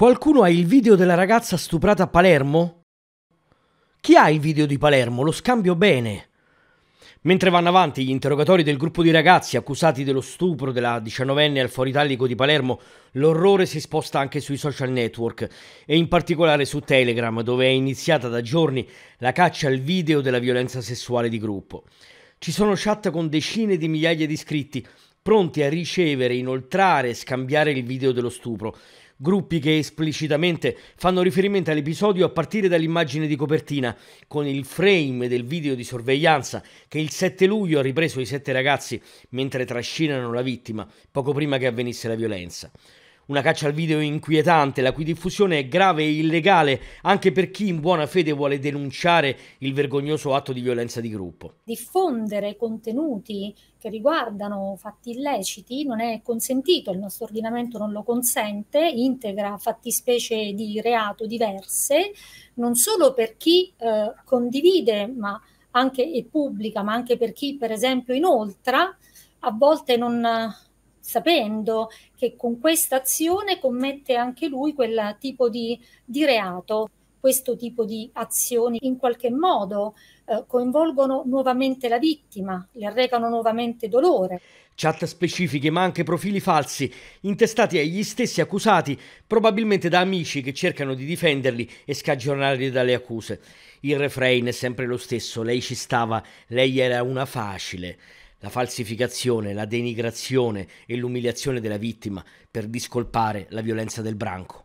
Qualcuno ha il video della ragazza stuprata a Palermo? Chi ha il video di Palermo? Lo scambio bene. Mentre vanno avanti gli interrogatori del gruppo di ragazzi accusati dello stupro della diciannovenne al Foro di Palermo, l'orrore si sposta anche sui social network e in particolare su Telegram, dove è iniziata da giorni la caccia al video della violenza sessuale di gruppo. Ci sono chat con decine di migliaia di iscritti, pronti a ricevere, inoltrare e scambiare il video dello stupro, gruppi che esplicitamente fanno riferimento all'episodio a partire dall'immagine di copertina, con il frame del video di sorveglianza che il 7 luglio ha ripreso i sette ragazzi mentre trascinano la vittima, poco prima che avvenisse la violenza. Una caccia al video inquietante, la cui diffusione è grave e illegale anche per chi in buona fede vuole denunciare il vergognoso atto di violenza di gruppo. Diffondere contenuti che riguardano fatti illeciti non è consentito, il nostro ordinamento non lo consente, integra fattispecie di reato diverse, non solo per chi eh, condivide ma anche e pubblica, ma anche per chi per esempio inoltre a volte non sapendo che con questa azione commette anche lui quel tipo di, di reato. Questo tipo di azioni in qualche modo eh, coinvolgono nuovamente la vittima, le arrecano nuovamente dolore. Chat specifiche ma anche profili falsi, intestati agli stessi accusati, probabilmente da amici che cercano di difenderli e scagionarli dalle accuse. Il refrain è sempre lo stesso, lei ci stava, lei era una facile la falsificazione, la denigrazione e l'umiliazione della vittima per discolpare la violenza del branco.